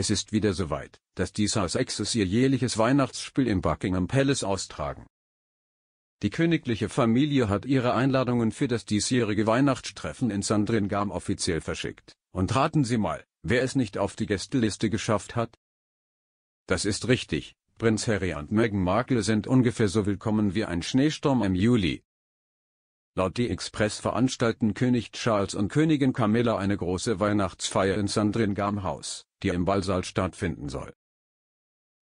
Es ist wieder soweit, dass die Sussexes ihr jährliches Weihnachtsspiel im Buckingham Palace austragen. Die königliche Familie hat ihre Einladungen für das diesjährige Weihnachtstreffen in Sandringham offiziell verschickt. Und raten Sie mal, wer es nicht auf die Gästeliste geschafft hat? Das ist richtig, Prinz Harry und Meghan Markle sind ungefähr so willkommen wie ein Schneesturm im Juli, Laut Die Express veranstalten König Charles und Königin Camilla eine große Weihnachtsfeier in Sandringham House, die im Ballsaal stattfinden soll.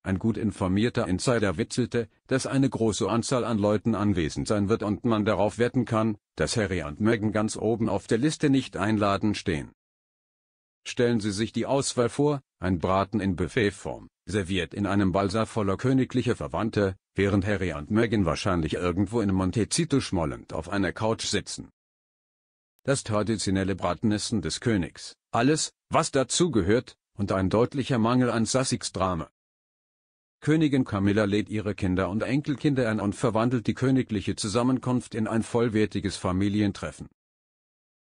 Ein gut informierter Insider witzelte, dass eine große Anzahl an Leuten anwesend sein wird und man darauf wetten kann, dass Harry und Meghan ganz oben auf der Liste nicht einladen stehen. Stellen Sie sich die Auswahl vor, ein Braten in Buffetform, serviert in einem Ballsaal voller königlicher Verwandte, während Harry und Meghan wahrscheinlich irgendwo in Montecito schmollend auf einer Couch sitzen. Das traditionelle Bratenessen des Königs, alles, was dazugehört, und ein deutlicher Mangel an Sussex Drama. Königin Camilla lädt ihre Kinder und Enkelkinder ein und verwandelt die königliche Zusammenkunft in ein vollwertiges Familientreffen.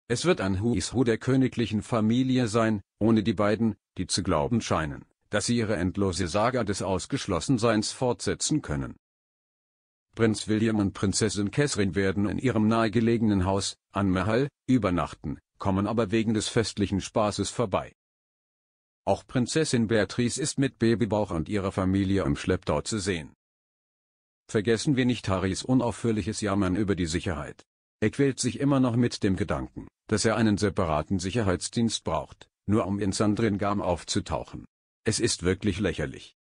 Es wird ein Who is Who der königlichen Familie sein, ohne die beiden, die zu glauben scheinen dass sie ihre endlose Saga des Ausgeschlossenseins fortsetzen können. Prinz William und Prinzessin Catherine werden in ihrem nahegelegenen Haus, an Mahal, übernachten, kommen aber wegen des festlichen Spaßes vorbei. Auch Prinzessin Beatrice ist mit Babybauch und ihrer Familie im Schlepptau zu sehen. Vergessen wir nicht Harrys unaufhörliches Jammern über die Sicherheit. Er quält sich immer noch mit dem Gedanken, dass er einen separaten Sicherheitsdienst braucht, nur um in Sandringam aufzutauchen. Es ist wirklich lächerlich.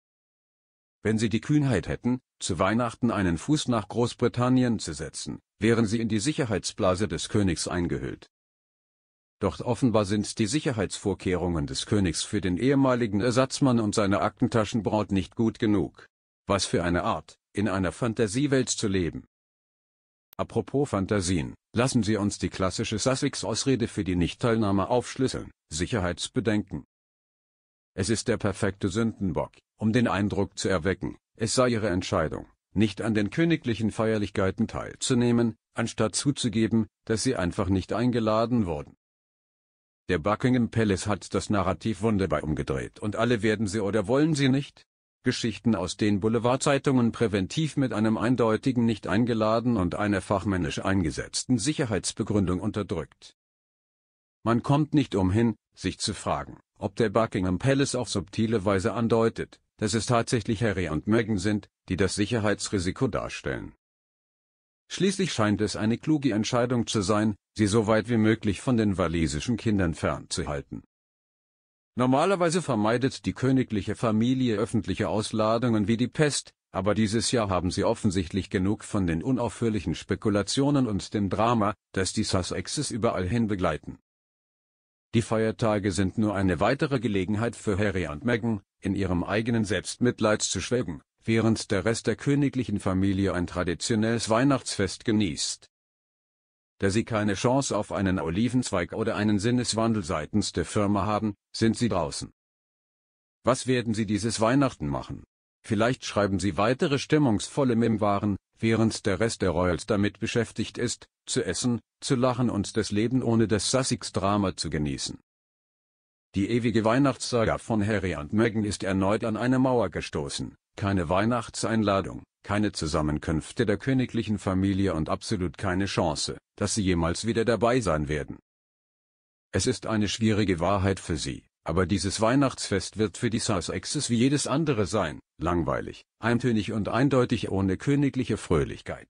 Wenn sie die Kühnheit hätten, zu Weihnachten einen Fuß nach Großbritannien zu setzen, wären sie in die Sicherheitsblase des Königs eingehüllt. Doch offenbar sind die Sicherheitsvorkehrungen des Königs für den ehemaligen Ersatzmann und seine Aktentaschenbraut nicht gut genug. Was für eine Art, in einer Fantasiewelt zu leben. Apropos Fantasien, lassen Sie uns die klassische Sussex-Ausrede für die Nichtteilnahme aufschlüsseln, Sicherheitsbedenken. Es ist der perfekte Sündenbock, um den Eindruck zu erwecken, es sei ihre Entscheidung, nicht an den königlichen Feierlichkeiten teilzunehmen, anstatt zuzugeben, dass sie einfach nicht eingeladen wurden. Der Buckingham Palace hat das Narrativ wunderbar umgedreht und alle werden sie oder wollen sie nicht. Geschichten aus den Boulevardzeitungen präventiv mit einem eindeutigen nicht eingeladen und einer fachmännisch eingesetzten Sicherheitsbegründung unterdrückt. Man kommt nicht umhin, sich zu fragen, ob der Buckingham Palace auf subtile Weise andeutet, dass es tatsächlich Harry und Meghan sind, die das Sicherheitsrisiko darstellen. Schließlich scheint es eine kluge Entscheidung zu sein, sie so weit wie möglich von den walisischen Kindern fernzuhalten. Normalerweise vermeidet die königliche Familie öffentliche Ausladungen wie die Pest, aber dieses Jahr haben sie offensichtlich genug von den unaufhörlichen Spekulationen und dem Drama, das die Sussexes überall hin begleiten. Die Feiertage sind nur eine weitere Gelegenheit für Harry und Meghan, in ihrem eigenen Selbstmitleid zu schwelgen, während der Rest der königlichen Familie ein traditionelles Weihnachtsfest genießt. Da sie keine Chance auf einen Olivenzweig oder einen Sinneswandel seitens der Firma haben, sind sie draußen. Was werden sie dieses Weihnachten machen? Vielleicht schreiben sie weitere stimmungsvolle Memoiren, während der Rest der Royals damit beschäftigt ist, zu essen, zu lachen und das Leben ohne das Sussex-Drama zu genießen. Die ewige Weihnachtssaga von Harry und Meghan ist erneut an eine Mauer gestoßen, keine Weihnachtseinladung, keine Zusammenkünfte der königlichen Familie und absolut keine Chance, dass sie jemals wieder dabei sein werden. Es ist eine schwierige Wahrheit für sie, aber dieses Weihnachtsfest wird für die Sussexes wie jedes andere sein, langweilig, eintönig und eindeutig ohne königliche Fröhlichkeit.